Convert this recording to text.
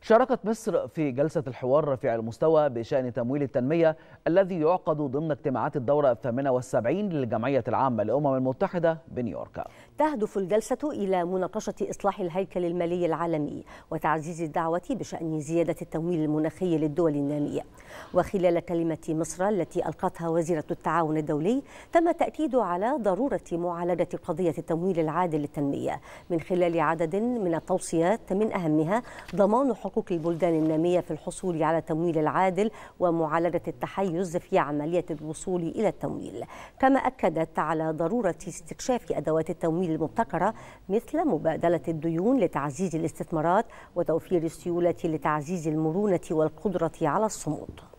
شاركت مصر في جلسة الحوار رفيع المستوى بشأن تمويل التنمية الذي يعقد ضمن اجتماعات الدورة الثامنة والسبعين للجمعية العامة للأمم المتحدة بنيويورك تهدف الجلسة إلى مناقشة إصلاح الهيكل المالي العالمي وتعزيز الدعوة بشأن زيادة التمويل المناخي للدول النامية وخلال كلمة مصر التي ألقتها وزيرة التعاون الدولي تم تأكيد على ضرورة معالجة قضية التمويل العادل للتنمية من خلال عدد من التوصيات من أهمها ضمان حقوق البلدان النامية في الحصول على تمويل العادل ومعالجة التحيز في عملية الوصول إلى التمويل كما أكدت على ضرورة استكشاف أدوات التمويل المبتكرة مثل مبادلة الديون لتعزيز الاستثمارات وتوفير السيولة لتعزيز المرونة والقدرة على الصمود